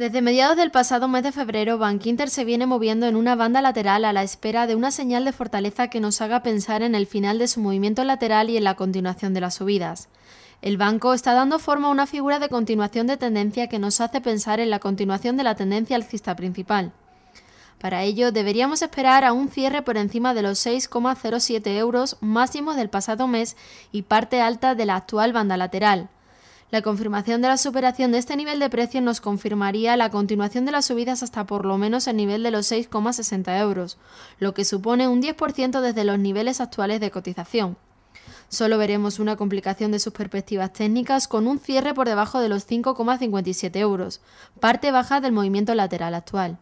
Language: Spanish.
Desde mediados del pasado mes de febrero, Bankinter se viene moviendo en una banda lateral a la espera de una señal de fortaleza que nos haga pensar en el final de su movimiento lateral y en la continuación de las subidas. El banco está dando forma a una figura de continuación de tendencia que nos hace pensar en la continuación de la tendencia alcista principal. Para ello, deberíamos esperar a un cierre por encima de los 6,07 euros máximos del pasado mes y parte alta de la actual banda lateral. La confirmación de la superación de este nivel de precio nos confirmaría la continuación de las subidas hasta por lo menos el nivel de los 6,60 euros, lo que supone un 10% desde los niveles actuales de cotización. Solo veremos una complicación de sus perspectivas técnicas con un cierre por debajo de los 5,57 euros, parte baja del movimiento lateral actual.